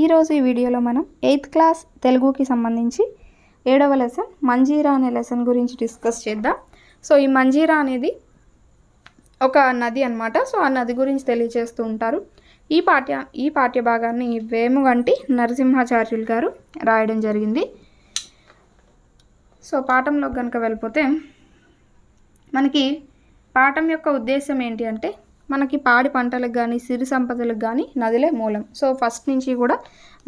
ఈరోజు ఈ వీడియోలో మనం ఎయిత్ క్లాస్ తెలుగుకి సంబంధించి ఏడవ లెసన్ మంజీరా అనే లెసన్ గురించి డిస్కస్ చేద్దాం సో ఈ మంజీరా అనేది ఒక నది అనమాట సో ఆ నది గురించి తెలియజేస్తూ ఉంటారు ఈ పాఠ్య ఈ పాఠ్యభాగాన్ని వేముగంటి నరసింహాచార్యులు గారు రాయడం జరిగింది సో పాఠంలో కనుక వెళ్ళిపోతే మనకి పాఠం యొక్క ఉద్దేశం ఏంటి అంటే మనకి పాడి పంటలకు కానీ సిరి సంపదలకు కానీ నదులే మూలం సో ఫస్ట్ నుంచి కూడా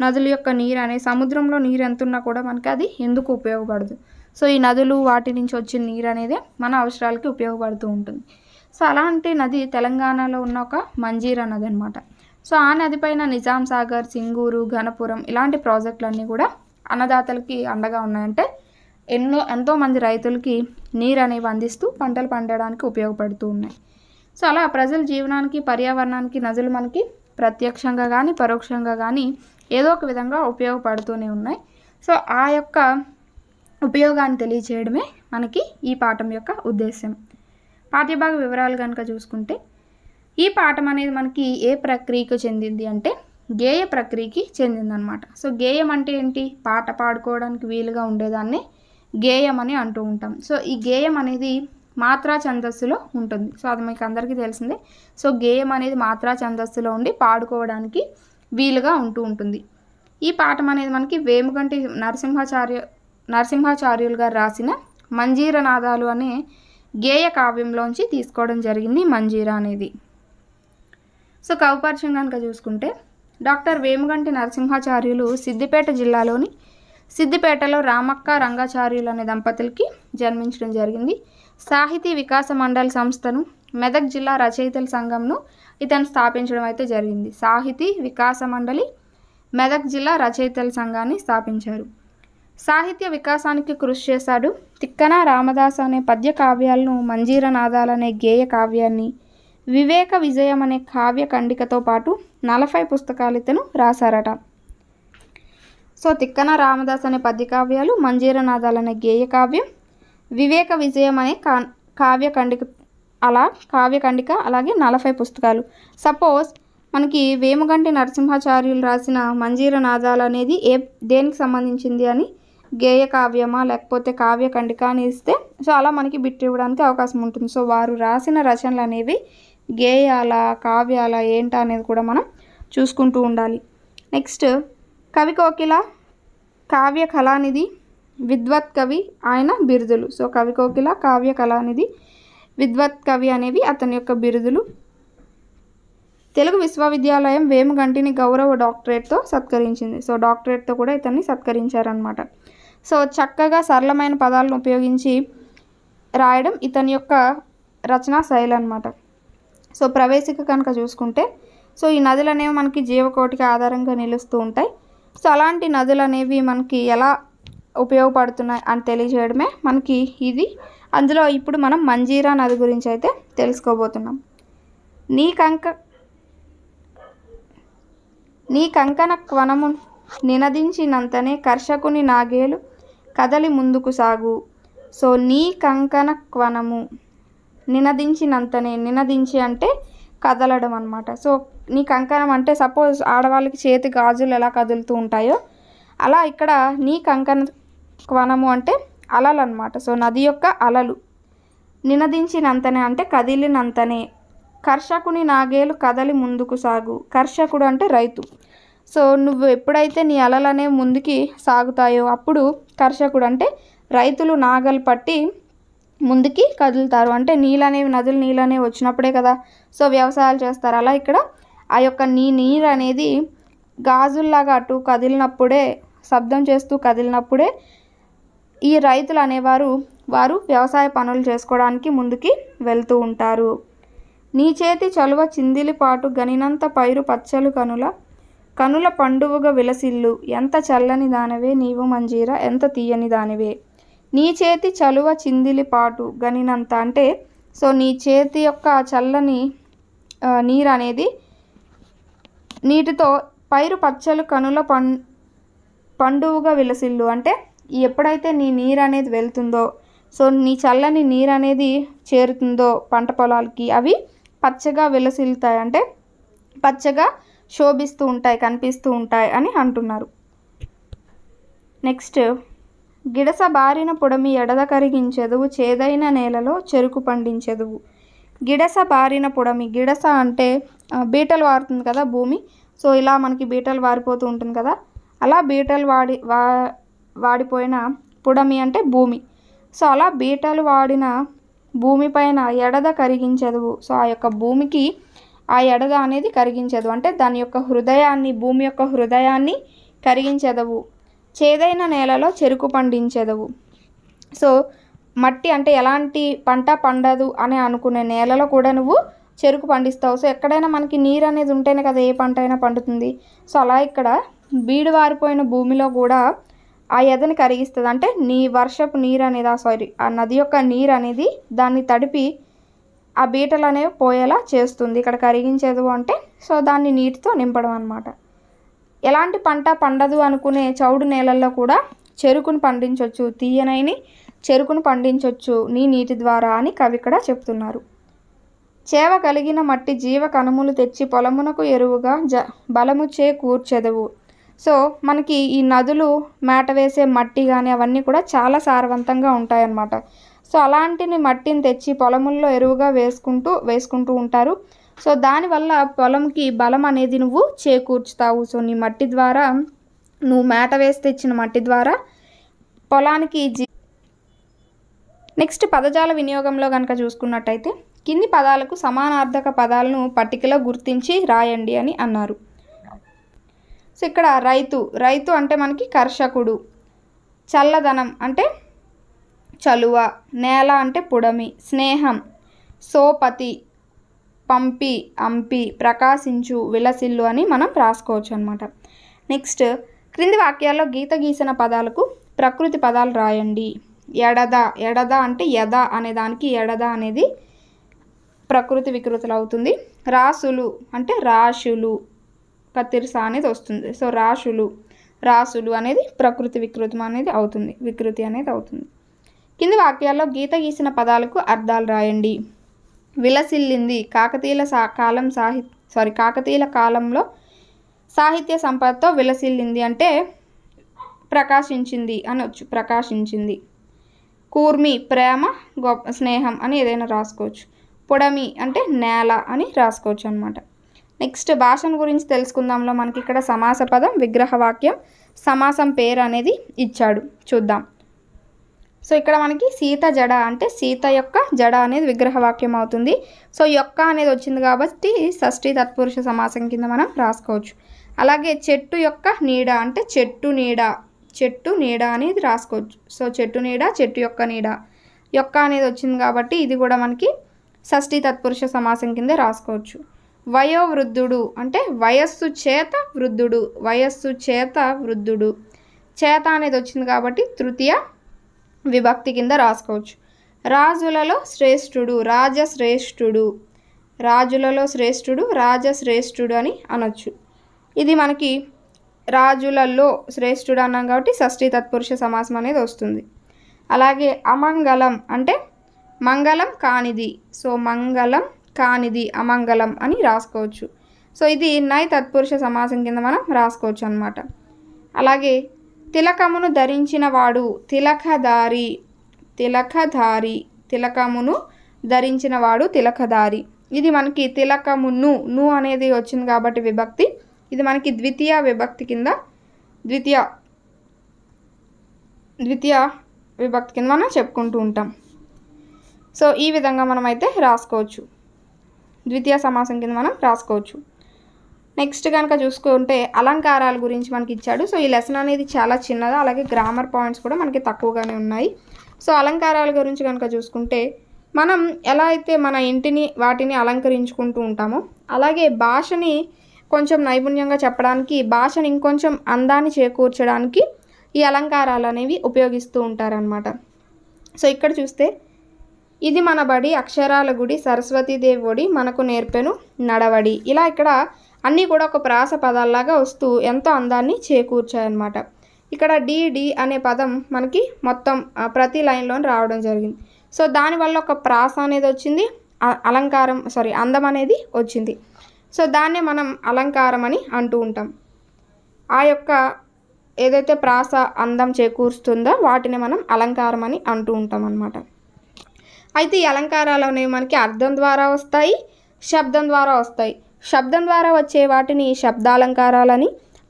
నదుల యొక్క నీరు అనే సముద్రంలో నీరు ఎంత ఉన్నా కూడా మనకి అది ఎందుకు ఉపయోగపడదు సో ఈ నదులు వాటి నుంచి వచ్చిన నీరు అనేది మన అవసరాలకి ఉపయోగపడుతూ ఉంటుంది సో అలాంటి నది తెలంగాణలో ఉన్న ఒక మంజీరా నది అనమాట సో ఆ పైన నిజాం సాగర్ సింగూరు ఘనపురం ఇలాంటి ప్రాజెక్టులన్నీ కూడా అన్నదాతలకి అండగా ఉన్నాయంటే ఎన్నో ఎంతోమంది రైతులకి నీరు అనేవి అందిస్తూ పంటలు పండడానికి ఉపయోగపడుతూ ఉన్నాయి సో అలా ప్రజల జీవనానికి పర్యావరణానికి నదులు మనకి ప్రత్యక్షంగా కానీ పరోక్షంగా కానీ ఏదో ఒక విధంగా ఉపయోగపడుతూనే ఉన్నాయి సో ఆ యొక్క ఉపయోగాన్ని తెలియచేయడమే మనకి ఈ పాఠం యొక్క ఉద్దేశం పాఠ్యభాగ వివరాలు కనుక చూసుకుంటే ఈ పాఠం అనేది మనకి ఏ ప్రక్రియకు చెందింది అంటే గేయ ప్రక్రియకి చెందిందనమాట సో గేయం అంటే ఏంటి పాట పాడుకోవడానికి వీలుగా ఉండేదాన్ని గేయం అని అంటూ ఉంటాం సో ఈ గేయం అనేది మాత్రా ఛందస్సులో ఉంటుంది సో అది మీకు అందరికీ తెలిసిందే సో గేయం అనేది మాత్రా ఛందస్సులో ఉండి పాడుకోవడానికి వీలుగా ఉంటూ ఉంటుంది ఈ పాఠం అనేది మనకి వేముగంటి నరసింహాచార్య నరసింహాచార్యులు గారు రాసిన మంజీరనాదాలు అనే గేయ కావ్యంలోంచి తీసుకోవడం జరిగింది మంజీరా అనేది సో కవిపరిచయం కనుక చూసుకుంటే డాక్టర్ వేముగంటి నరసింహాచార్యులు సిద్దిపేట జిల్లాలోని సిద్దిపేటలో రామక్క రంగాచార్యులు అనే దంపతులకి జన్మించడం జరిగింది సాహితీ వికాస మండలి సంస్థను మెదక్ జిల్లా రచయితల సంఘంను ఇతను స్థాపించడం అయితే జరిగింది సాహితీ వికాస మండలి మెదక్ జిల్లా రచయితల సంఘాన్ని స్థాపించారు సాహిత్య వికాసానికి కృషి చేశాడు తిక్కన రామదాస్ అనే పద్య కావ్యాలను మంజీర అనే గేయ కావ్యాన్ని వివేక విజయం అనే కావ్య ఖండికతో పాటు నలభై పుస్తకాలు ఇతను రాశారట సో తిక్కన రామదాస్ అనే పద్యకావ్యాలు మంజీరనాథాలు అనే గేయ కావ్యం వివేక విజయం అనే కావ్య కండిక అలా కావ్యఖండిక అలాగే నలభై పుస్తకాలు సపోజ్ మనకి వేముగంటి నరసింహాచార్యులు రాసిన మంజీరనాథాలు అనేది ఏ దేనికి సంబంధించింది అని గేయ కావ్యమా లేకపోతే కావ్యఖండిక అని ఇస్తే సో అలా మనకి బిట్టి ఇవ్వడానికి అవకాశం ఉంటుంది సో వారు రాసిన రచనలు అనేవి గేయాల కావ్యాల ఏంటా అనేది కూడా మనం చూసుకుంటూ ఉండాలి నెక్స్ట్ కవి కోకిల కావ్య కళానిధి విద్వత్ కవి ఆయన బిరుదులు సో కవి కోకిల కావ్య కళానిధి విద్వత్ కవి అనేవి అతని యొక్క బిరుదులు తెలుగు విశ్వవిద్యాలయం వేముగంటిని గౌరవ డాక్టరేట్తో సత్కరించింది సో డాక్టరేట్తో కూడా ఇతన్ని సత్కరించారనమాట సో చక్కగా సరళమైన పదాలను ఉపయోగించి రాయడం ఇతని యొక్క రచనా శైలి అనమాట సో ప్రవేశిక కనుక చూసుకుంటే సో ఈ నదులు అనేవి మనకి జీవకోటికి ఆధారంగా నిలుస్తూ ఉంటాయి సో అలాంటి నదులు అనేవి మనకి ఎలా ఉపయోగపడుతున్నాయి అని తెలియజేయడమే మనకి ఇది అందులో ఇప్పుడు మనం మంజీరా నది గురించి అయితే తెలుసుకోబోతున్నాం నీ కంక నీ కంకణ క్వనము నినదించినంతనే కర్షకుని నాగేలు కదలి ముందుకు సాగు సో నీ కంకణ క్వనము నినదించినంతనే నినదించి అంటే కదలడం అనమాట సో నీ కంకణం అంటే సపోజ్ ఆడవాళ్ళకి చేతి గాజులు ఎలా కదులుతూ ఉంటాయో అలా ఇక్కడ నీ కంకణ వనము అంటే అలలు అనమాట సో నది యొక్క అలలు నినదించినంతనే అంటే కదిలినంతనే కర్షకుని నాగేలు కదలి ముందుకు సాగు కర్షకుడు అంటే రైతు సో నువ్వు ఎప్పుడైతే నీ అలలనే ముందుకి సాగుతాయో అప్పుడు కర్షకుడు అంటే రైతులు నాగలు పట్టి ముందుకి కదులుతారు అంటే నీళ్ళనేవి నదులు నీళ్ళనేవి వచ్చినప్పుడే కదా సో వ్యవసాయాలు చేస్తారు అలా ఇక్కడ ఆ యొక్క నీ నీరు అనేది గాజుల్లాగా అటు కదిలినప్పుడే శబ్దం చేస్తూ కదిలినప్పుడే ఈ రైతులు అనేవారు వారు వ్యవసాయ పనులు చేసుకోవడానికి ముందుకి వెళ్తూ ఉంటారు నీ చేతి చలువ చిందిలిపాటు గనినంత పైరు పచ్చలు కనుల కనుల పండువుగా విలసిల్లు ఎంత చల్లని దానివే నీవు మంజీర ఎంత తీయని దానివే నీ చేతి చలువ చిందిలిపాటు గనినంత అంటే సో నీ చేతి యొక్క చల్లని నీరు అనేది నీటితో పైరు పచ్చలు కనుల పం పండువుగా విలసిల్లు అంటే ఎప్పుడైతే నీ నీరు అనేది వెళ్తుందో సో నీ చల్లని నీరు అనేది చేరుతుందో పంట పొలాలకి అవి పచ్చగా విలసిల్తాయి అంటే పచ్చగా శోభిస్తూ ఉంటాయి కనిపిస్తూ ఉంటాయి అని అంటున్నారు నెక్స్ట్ గిడస బారిన పొడమి ఎడద కరిగించెదువు చేదైన నేలలో చెరుకు పండించెదువు గిడస బారిన పొడమి గిడస అంటే బీటలు వారుతుంది కదా భూమి సో ఇలా మనకి బీటలు వారిపోతూ ఉంటుంది కదా అలా బీటలు వాడి వా వాడిపోయిన పుడమి అంటే భూమి సో అలా బీటలు వాడిన భూమిపైన ఎడద కరిగించదు సో ఆ యొక్క భూమికి ఆ ఎడద అనేది కరిగించదు అంటే దాని యొక్క హృదయాన్ని భూమి యొక్క హృదయాన్ని కరిగించదవు చేదైన నేలలో చెరుకు పండించదవు సో మట్టి అంటే ఎలాంటి పంట పండదు అని అనుకునే నేలలో కూడా నువ్వు చెరుకు పండిస్తావు సో ఎక్కడైనా మనకి నీరు అనేది ఉంటేనే కదా ఏ పంట అయినా పండుతుంది సో అలా ఇక్కడ బీడు వారిపోయిన భూమిలో కూడా ఆ ఎదని కరిగిస్తుంది అంటే నీ వర్షపు నీరు అనేది ఆ సారీ ఆ నది యొక్క నీరు అనేది దాన్ని తడిపి ఆ బీటలు అనేవి పోయేలా చేస్తుంది ఇక్కడ కరిగించేది అంటే సో దాన్ని నీటితో నింపడం అనమాట ఎలాంటి పంట పండదు అనుకునే చౌడు నేలల్లో కూడా చెరుకును పండించవచ్చు తీయనైని చెరుకును పండించవచ్చు నీ నీటి ద్వారా అని కవి ఇక్కడ చెప్తున్నారు చేవ కలిగిన మట్టి జీవ కణములు తెచ్చి పొలమునకు ఎరువుగా జ బలము చేకూర్చెదవు సో మనకి ఈ నదులు మేట వేసే మట్టి కానీ అవన్నీ కూడా చాలా సారవంతంగా ఉంటాయన్నమాట సో అలాంటిని మట్టిని తెచ్చి పొలముల్లో ఎరువుగా వేసుకుంటూ వేసుకుంటూ ఉంటారు సో దానివల్ల పొలంకి బలం అనేది నువ్వు చేకూర్చుతావు సో నీ మట్టి ద్వారా నువ్వు మేట వేసి తెచ్చిన మట్టి ద్వారా పొలానికి జీ నెక్స్ట్ పదజాల వినియోగంలో కనుక చూసుకున్నట్టయితే కింది పదాలకు సమానార్థక పదాలను పట్టికలో గుర్తించి రాయండి అని అన్నారు సో ఇక్కడ రైతు రైతు అంటే మనకి కర్షకుడు చల్లదనం అంటే చలువ నేల అంటే పుడమి స్నేహం సోపతి పంపి అంపి ప్రకాశించు విలసిల్లు అని మనం రాసుకోవచ్చు అనమాట నెక్స్ట్ క్రింది వాక్యాల్లో గీత గీసిన పదాలకు ప్రకృతి పదాలు రాయండి ఎడద ఎడద అంటే యద అనే దానికి ఎడద అనేది ప్రకృతి వికృతులు అవుతుంది రాసులు అంటే రాశులు కత్తిరిస అనేది వస్తుంది సో రాశులు రాసులు అనేది ప్రకృతి వికృతం అనేది అవుతుంది వికృతి అనేది అవుతుంది కింది వాక్యాల్లో గీత గీసిన పదాలకు అర్థాలు రాయండి విలసిల్లింది కాకతీయుల సా కాలం సాహి సారీ కాకతీయుల కాలంలో సాహిత్య సంపదతో విలసిల్లింది అంటే ప్రకాశించింది అనొచ్చు ప్రకాశించింది కూర్మి ప్రేమ గొప్ప స్నేహం అని ఏదైనా రాసుకోవచ్చు పొడమి అంటే నేల అని రాసుకోవచ్చు అనమాట నెక్స్ట్ భాషను గురించి తెలుసుకుందాంలో మనకి ఇక్కడ సమాస పదం విగ్రహవాక్యం సమాసం పేరు అనేది ఇచ్చాడు చూద్దాం సో ఇక్కడ మనకి సీత జడ అంటే సీత యొక్క జడ అనేది విగ్రహవాక్యం అవుతుంది సో యొక్క అనేది వచ్చింది కాబట్టి షష్ఠీ తత్పురుష సమాసం కింద మనం రాసుకోవచ్చు అలాగే చెట్టు యొక్క నీడ అంటే చెట్టు నీడ చెట్టు నీడ అనేది రాసుకోవచ్చు సో చెట్టు నీడ చెట్టు యొక్క నీడ యొక్క అనేది వచ్చింది కాబట్టి ఇది కూడా మనకి షష్ఠి తత్పురుష సమాసం కింద రాసుకోవచ్చు వయోవృద్ధుడు అంటే వయస్సు చేత వృద్ధుడు వయస్సు చేత వృద్ధుడు చేత అనేది వచ్చింది కాబట్టి తృతీయ విభక్తి కింద రాసుకోవచ్చు రాజులలో శ్రేష్ఠుడు రాజశ్రేష్ఠుడు రాజులలో శ్రేష్ఠుడు రాజశ్రేష్ఠుడు అని అనొచ్చు ఇది మనకి రాజులలో శ్రేష్ఠుడు అన్నాం కాబట్టి షష్ఠి తత్పురుష సమాసం అనేది వస్తుంది అలాగే అమంగళం అంటే మంగళం కానిది సో మంగళం కానిది అమంగళం అని రాసుకోవచ్చు సో ఇది నై తత్పురుష సమాసం కింద మనం రాసుకోవచ్చు అనమాట అలాగే తిలకమును ధరించిన వాడు తిలకధారి తిలకధారి తిలకమును ధరించిన వాడు తిలకధారి ఇది మనకి తిలకమును ను అనేది వచ్చింది కాబట్టి విభక్తి ఇది మనకి ద్వితీయ విభక్తి కింద ద్వితీయ ద్వితీయ విభక్తి కింద మనం చెప్పుకుంటూ ఉంటాం సో ఈ విధంగా మనం అయితే రాసుకోవచ్చు ద్వితీయ సమాసం కింద మనం రాసుకోవచ్చు నెక్స్ట్ కనుక చూసుకుంటే అలంకారాల గురించి మనకి ఇచ్చాడు సో ఈ లెసన్ అనేది చాలా చిన్నది అలాగే గ్రామర్ పాయింట్స్ కూడా మనకి తక్కువగానే ఉన్నాయి సో అలంకారాల గురించి కనుక చూసుకుంటే మనం ఎలా అయితే మన ఇంటిని వాటిని అలంకరించుకుంటూ ఉంటామో అలాగే భాషని కొంచెం నైపుణ్యంగా చెప్పడానికి భాషను ఇంకొంచెం అందాన్ని చేకూర్చడానికి ఈ అలంకారాలు అనేవి ఉపయోగిస్తూ ఉంటారనమాట సో ఇక్కడ చూస్తే ఇది మన బడి అక్షరాల గుడి సరస్వతీదేవి ఒడి మనకు నేర్పెను నడవడి ఇలా ఇక్కడ అన్నీ కూడా ఒక ప్రాస పదాల్లాగా వస్తూ ఎంతో అందాన్ని చేకూర్చాయన్నమాట ఇక్కడ డిడి అనే పదం మనకి మొత్తం ప్రతి లైన్లోని రావడం జరిగింది సో దానివల్ల ఒక ప్రాస అనేది వచ్చింది అలంకారం సారీ అందం అనేది వచ్చింది సో దాన్నే మనం అలంకారం అని అంటూ ఉంటాం ఆ యొక్క ఏదైతే ప్రాస అందం చేకూరుస్తుందో వాటిని మనం అలంకారం అని అంటూ ఉంటాం అన్నమాట అయితే ఈ అలంకారాలు అనేవి మనకి అర్థం ద్వారా వస్తాయి శబ్దం ద్వారా వస్తాయి శబ్దం ద్వారా వచ్చే వాటిని శబ్దాలంకారాలని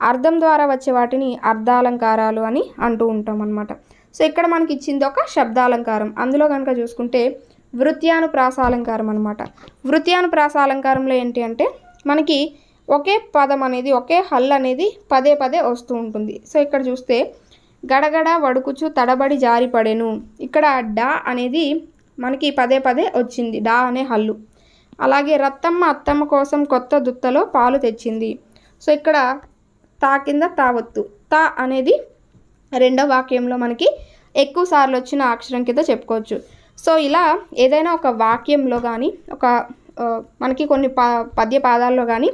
అర్థం ద్వారా వచ్చే వాటిని అర్థాలంకారాలు అని అంటూ ఉంటాం అనమాట సో ఇక్కడ మనకి ఇచ్చింది ఒక శబ్దాలంకారం అందులో కనుక చూసుకుంటే వృత్యానుప్రాస అలంకారం అనమాట వృత్యానుప్రాస అలంకారంలో ఏంటి అంటే మనకి ఒకే పదం అనేది ఒకే హల్ అనేది పదే పదే వస్తూ ఉంటుంది సో ఇక్కడ చూస్తే గడగడ వడుకుచు తడబడి జారిపడెను ఇక్కడ డా అనేది మనకి పదే పదే వచ్చింది డా అనే హల్లు అలాగే రత్తమ్మ అత్తమ్మ కోసం కొత్త దుత్తలో పాలు తెచ్చింది సో ఇక్కడ తా కింద తావత్తు తా అనేది రెండో వాక్యంలో మనకి ఎక్కువ సార్లు వచ్చిన అక్షరం కింద చెప్పుకోవచ్చు సో ఇలా ఏదైనా ఒక వాక్యంలో కానీ ఒక మనకి కొన్ని పద్య పాదాల్లో కానీ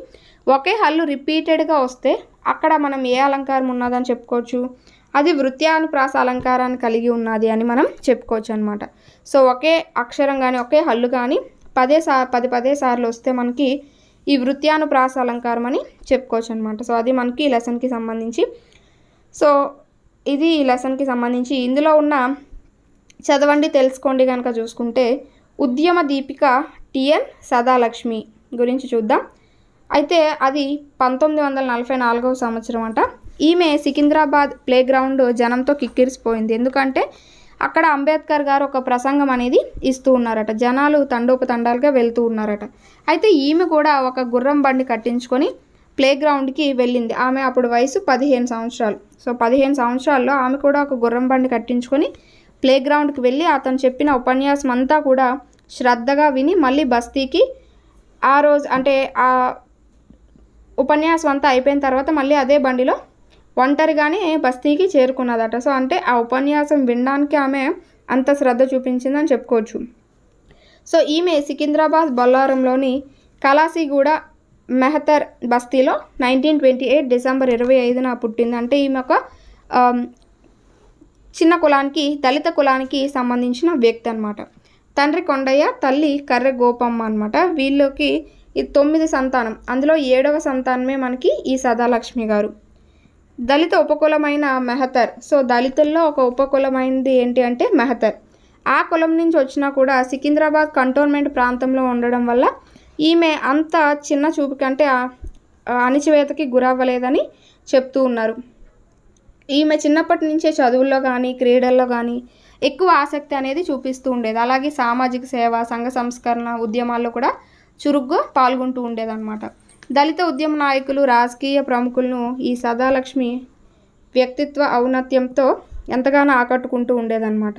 ఒకే హల్లు రిపీటెడ్గా వస్తే అక్కడ మనం ఏ అలంకారం ఉన్నదని చెప్పుకోవచ్చు అది వృత్యానుప్రాస అలంకారాన్ని కలిగి ఉన్నది అని మనం చెప్పుకోవచ్చు అనమాట సో ఒకే అక్షరం కానీ ఒకే హల్లు కానీ పదే సా పది పదే సార్లు వస్తే మనకి ఈ వృత్యానుప్రాస అలంకారం అని చెప్పుకోవచ్చు అనమాట సో అది మనకి ఈ లెసన్కి సంబంధించి సో ఇది ఈ లెసన్కి సంబంధించి ఇందులో ఉన్న చదవండి తెలుసుకోండి కనుక చూసుకుంటే ఉద్యమ దీపిక టిఎన్ సదాలక్ష్మి గురించి చూద్దాం అయితే అది పంతొమ్మిది వందల నలభై నాలుగవ సంవత్సరం అంట ఈమె సికింద్రాబాద్ ప్లే గ్రౌండ్ జనంతో కిక్కిరిసిపోయింది ఎందుకంటే అక్కడ అంబేద్కర్ గారు ఒక ప్రసంగం అనేది ఇస్తూ ఉన్నారట జనాలు తండోపతండాలుగా వెళ్తూ ఉన్నారట అయితే ఈమె కూడా ఒక గుర్రం బండి కట్టించుకొని ప్లే గ్రౌండ్కి వెళ్ళింది ఆమె అప్పుడు వయసు పదిహేను సంవత్సరాలు సో పదిహేను సంవత్సరాల్లో ఆమె కూడా ఒక గుర్రం బండి కట్టించుకొని ప్లే గ్రౌండ్కి వెళ్ళి అతను చెప్పిన ఉపన్యాసం అంతా కూడా శ్రద్ధగా విని మళ్ళీ బస్తీకి ఆ రోజు అంటే ఆ ఉపన్యాసం అంతా అయిపోయిన తర్వాత మళ్ళీ అదే బండిలో ఒంటరిగానే బస్తీకి చేరుకున్నదట సో అంటే ఆ ఉపన్యాసం వినడానికి ఆమె అంత శ్రద్ధ చూపించిందని చెప్పుకోవచ్చు సో ఈమె సికింద్రాబాద్ బొల్లారంలోని కలాసిగూడ మెహతర్ బస్తీలో నైన్టీన్ ట్వంటీ ఎయిట్ డిసెంబర్ ఇరవై ఐదున పుట్టింది అంటే ఈమె ఒక చిన్న కులానికి దళిత కులానికి సంబంధించిన వ్యక్తి అనమాట తండ్రి కొండయ్య తల్లి కర్ర గోపమ్మ అనమాట వీళ్ళకి ఈ తొమ్మిది సంతానం అందులో ఏడవ సంతానమే మనకి ఈ సదాలక్ష్మి గారు దళిత ఉపకులమైన మెహతర్ సో దళితుల్లో ఒక ఉపకులమైనది ఏంటి అంటే మెహతర్ ఆ కులం నుంచి వచ్చినా కూడా సికింద్రాబాద్ కంటోన్మెంట్ ప్రాంతంలో ఉండడం వల్ల ఈమె అంత చిన్న చూపు కంటే అణిచివేతకి గురవ్వలేదని చెప్తూ ఉన్నారు ఈమె చిన్నప్పటి నుంచే చదువుల్లో కానీ క్రీడల్లో కానీ ఎక్కువ ఆసక్తి అనేది చూపిస్తూ ఉండేది అలాగే సామాజిక సేవ సంఘ సంస్కరణ ఉద్యమాల్లో కూడా చురుగ్గా పాల్గొంటూ ఉండేదన్నమాట దళిత ఉద్యమ నాయకులు రాజకీయ ప్రముఖులను ఈ సదాలక్ష్మి వ్యక్తిత్వ ఔన్నత్యంతో ఎంతగానో ఆకట్టుకుంటూ ఉండేదన్నమాట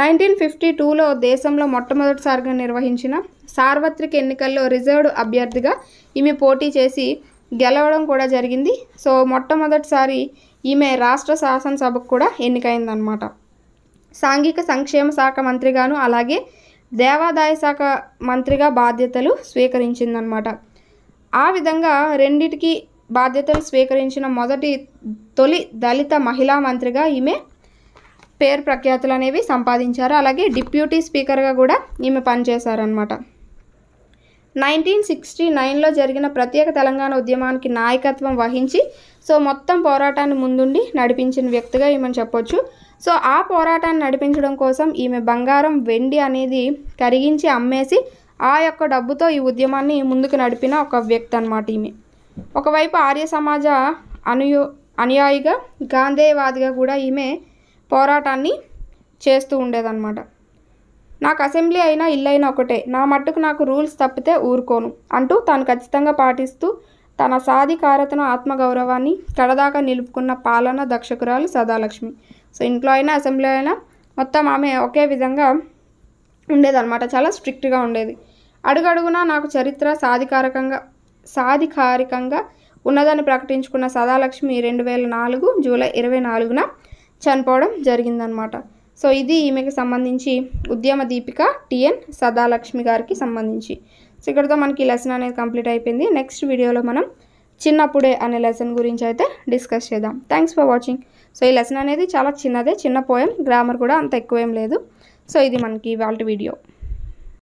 నైన్టీన్ ఫిఫ్టీ టూలో దేశంలో మొట్టమొదటిసారిగా నిర్వహించిన సార్వత్రిక ఎన్నికల్లో రిజర్వ్డ్ అభ్యర్థిగా ఈమె పోటీ చేసి గెలవడం కూడా జరిగింది సో మొట్టమొదటిసారి ఈమె రాష్ట్ర శాసనసభకు కూడా ఎన్నికైందనమాట సాంఘిక సంక్షేమ శాఖ మంత్రిగాను అలాగే దేవాదాయ శాఖ మంత్రిగా బాధ్యతలు స్వీకరించిందనమాట ఆ విధంగా రెండిటికి బాధ్యతలు స్వీకరించిన మొదటి తొలి దళిత మహిళా మంత్రిగా ఈమె పేరు ప్రఖ్యాతులు అనేవి సంపాదించారు అలాగే డిప్యూటీ స్పీకర్గా కూడా ఈమె పనిచేశారనమాట నైన్టీన్ సిక్స్టీ నైన్లో జరిగిన ప్రత్యేక తెలంగాణ ఉద్యమానికి నాయకత్వం వహించి సో మొత్తం పోరాటాన్ని ముందుండి నడిపించిన వ్యక్తిగా ఈమెను చెప్పొచ్చు సో ఆ పోరాటాన్ని నడిపించడం కోసం ఈమె బంగారం వెండి అనేది కరిగించి అమ్మేసి ఆ యొక్క డబ్బుతో ఈ ఉద్యమాన్ని ముందుకు నడిపిన ఒక వ్యక్తి అనమాట ఈమె ఒకవైపు ఆర్య సమాజ అనుయో అనుయాయిగా గాంధేయవాదిగా కూడా ఈమె పోరాటాన్ని చేస్తూ ఉండేదన్నమాట నాకు అసెంబ్లీ అయినా అయినా ఒకటే నా మట్టుకు నాకు రూల్స్ తప్పితే ఊరుకోను అంటూ తాను ఖచ్చితంగా పాటిస్తూ తన సాధికారతను ఆత్మగౌరవాన్ని కడదాకా నిలుపుకున్న పాలన దక్షకురాలు సదాలక్ష్మి సో ఇంట్లో అయినా అసెంబ్లీ అయినా మొత్తం ఆమె ఒకే విధంగా ఉండేదన్నమాట చాలా స్ట్రిక్ట్గా ఉండేది అడుగడుగునా నాకు చరిత్ర సాధికారకంగా సాధికారికంగా ఉన్నదని ప్రకటించుకున్న సదాలక్ష్మి రెండు వేల నాలుగు జూలై ఇరవై నాలుగున చనిపోవడం జరిగిందనమాట సో ఇది ఈమెకి సంబంధించి ఉద్యమ దీపిక టిఎన్ సదాలక్ష్మి గారికి సంబంధించి సో ఇక్కడితో మనకి లెసన్ అనేది కంప్లీట్ అయిపోయింది నెక్స్ట్ వీడియోలో మనం చిన్నప్పుడే అనే లెసన్ గురించి అయితే డిస్కస్ చేద్దాం థ్యాంక్స్ ఫర్ వాచింగ్ సో ఈ లెసన్ అనేది చాలా చిన్నదే చిన్న పోయం గ్రామర్ కూడా అంత ఎక్కువేం లేదు సో ఇది మనకి వాళ్ళ వీడియో